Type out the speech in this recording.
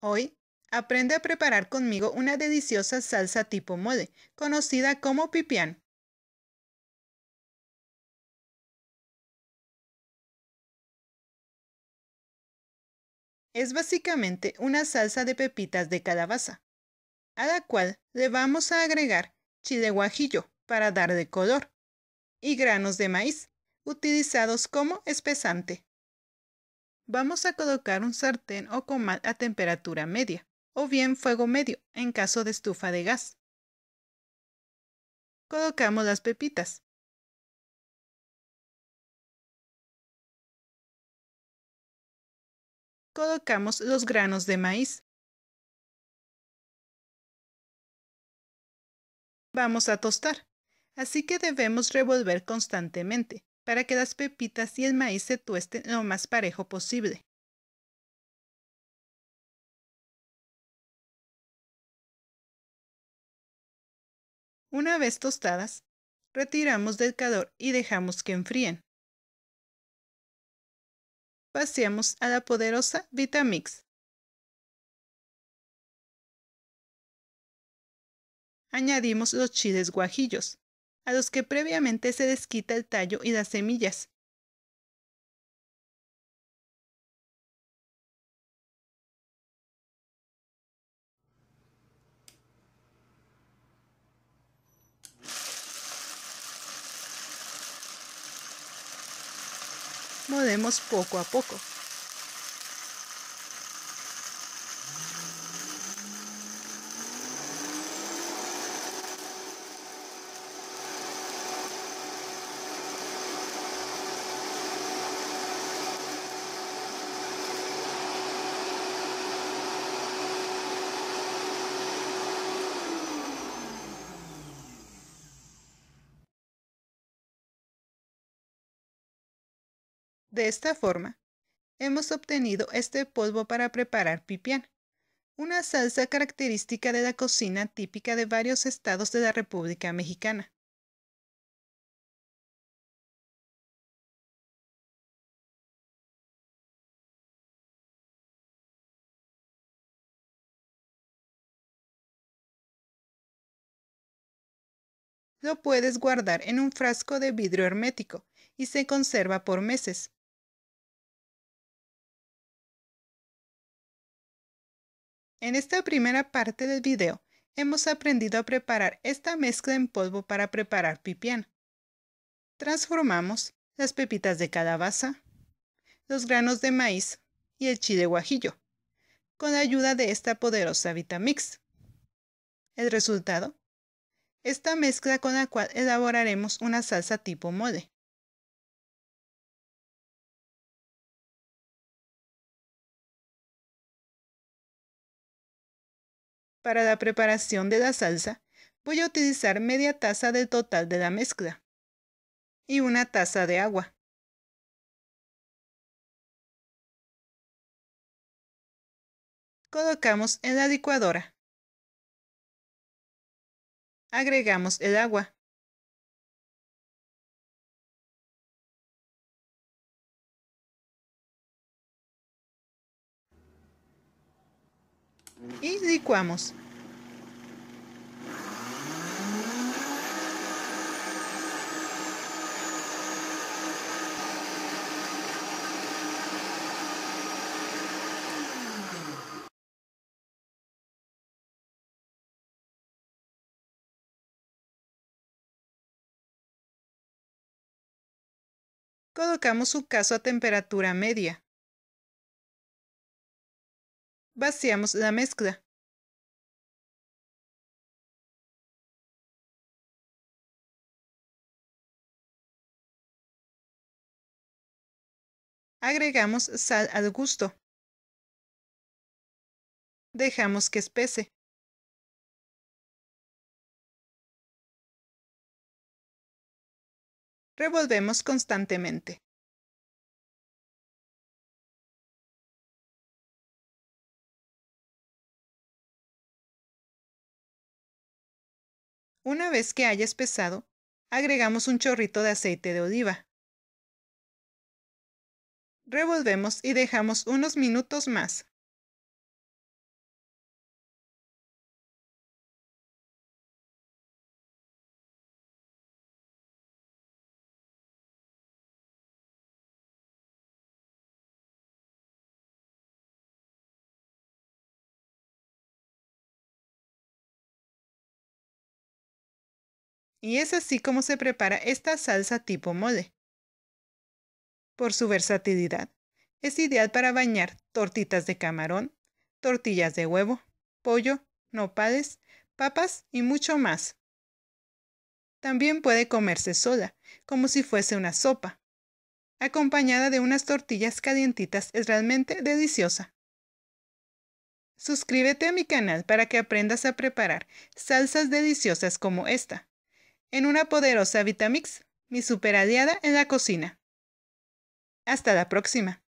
Hoy, aprende a preparar conmigo una deliciosa salsa tipo mole, conocida como pipián. Es básicamente una salsa de pepitas de calabaza, a la cual le vamos a agregar chile guajillo para darle color y granos de maíz, utilizados como espesante. Vamos a colocar un sartén o comal a temperatura media o bien fuego medio en caso de estufa de gas. Colocamos las pepitas. Colocamos los granos de maíz. Vamos a tostar, así que debemos revolver constantemente para que las pepitas y el maíz se tuesten lo más parejo posible. Una vez tostadas, retiramos del calor y dejamos que enfríen. Paseamos a la poderosa Vitamix. Añadimos los chiles guajillos, a los que previamente se desquita el tallo y las semillas. Modemos poco a poco. De esta forma, hemos obtenido este polvo para preparar pipián, una salsa característica de la cocina típica de varios estados de la República Mexicana. Lo puedes guardar en un frasco de vidrio hermético y se conserva por meses. En esta primera parte del video hemos aprendido a preparar esta mezcla en polvo para preparar pipián. Transformamos las pepitas de calabaza, los granos de maíz y el chile guajillo, con la ayuda de esta poderosa Vitamix. ¿El resultado? Esta mezcla con la cual elaboraremos una salsa tipo mole. Para la preparación de la salsa, voy a utilizar media taza del total de la mezcla y una taza de agua. Colocamos en la licuadora. Agregamos el agua. y licuamos. Colocamos su caso a temperatura media. Vaciamos la mezcla. Agregamos sal al gusto. Dejamos que espese. Revolvemos constantemente. Una vez que haya espesado, agregamos un chorrito de aceite de oliva. Revolvemos y dejamos unos minutos más. Y es así como se prepara esta salsa tipo mole. Por su versatilidad, es ideal para bañar tortitas de camarón, tortillas de huevo, pollo, nopales, papas y mucho más. También puede comerse sola, como si fuese una sopa. Acompañada de unas tortillas calientitas es realmente deliciosa. Suscríbete a mi canal para que aprendas a preparar salsas deliciosas como esta en una poderosa Vitamix, mi super aliada en la cocina. Hasta la próxima.